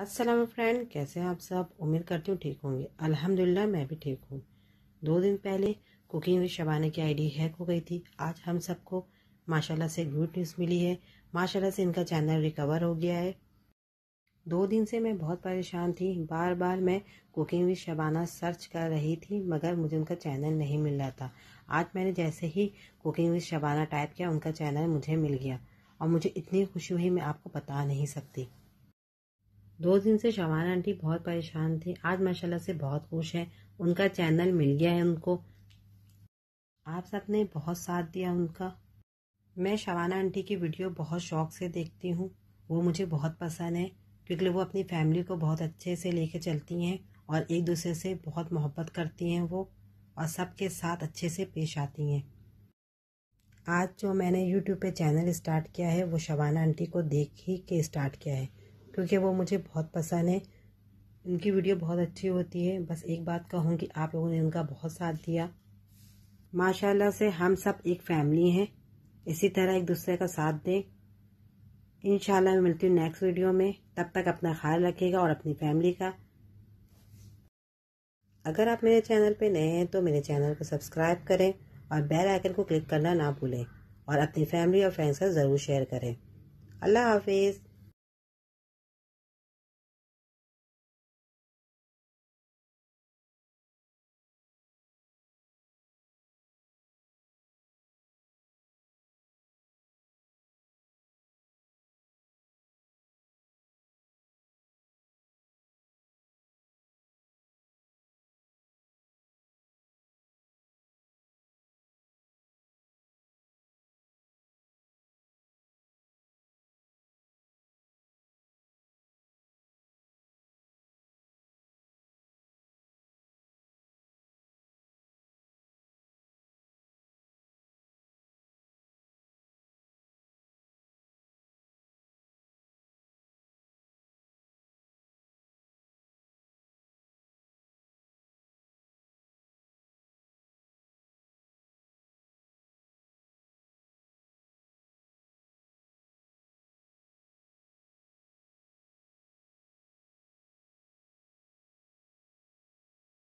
Aslam friend कैसे हैं आप सब उम्मीद करती हूँ ठीक होंगे अल्हम्दुलिल्लाह मैं भी ठीक हूँ दो दिन पहले कुकिंग विद शबाना की आईडी हैक हो गई थी आज हम सबको माशाल्लाह से गुड न्यूज़ मिली है माशाल्लाह से इनका चैनल रिकवर हो गया है दो दिन से मैं बहुत परेशान थी बार बार मैं कुकिंग विद शबाना सर्च कर रही थी मगर मुझे उनका चैनल नहीं मिल रहा था आज मैंने जैसे ही कुकिंग विद शबाना टाइप किया उनका चैनल मुझे मिल गया और मुझे इतनी खुशी हुई मैं आपको बता नहीं सकती दो दिन से शबाना आंटी बहुत परेशान थी आज माशाल्लाह से बहुत खुश हैं उनका चैनल मिल गया है उनको आप सबने बहुत साथ दिया उनका मैं शबाना आंटी की वीडियो बहुत शौक से देखती हूँ वो मुझे बहुत पसंद है क्योंकि वो अपनी फैमिली को बहुत अच्छे से ले चलती हैं और एक दूसरे से बहुत मोहब्बत करती हैं वो और सबके साथ अच्छे से पेश आती हैं आज जो मैंने यूट्यूब पे चैनल स्टार्ट किया है वो शबाना आंटी को देख ही के स्टार्ट किया है क्योंकि वो मुझे बहुत पसंद है उनकी वीडियो बहुत अच्छी होती है बस एक बात कहूँगी आप लोगों ने उनका बहुत साथ दिया माशाल्लाह से हम सब एक फैमिली हैं इसी तरह एक दूसरे का साथ दें इन मैं मिलती हूँ नेक्स्ट वीडियो में तब तक अपना ख्याल रखिएगा और अपनी फैमिली का अगर आप मेरे चैनल पे नए हैं तो मेरे चैनल को सब्सक्राइब करें और बेल आइकन को क्लिक करना ना भूलें और अपनी फैमिली और फ्रेंड्स का ज़रूर शेयर करें अल्लाह हाफिज़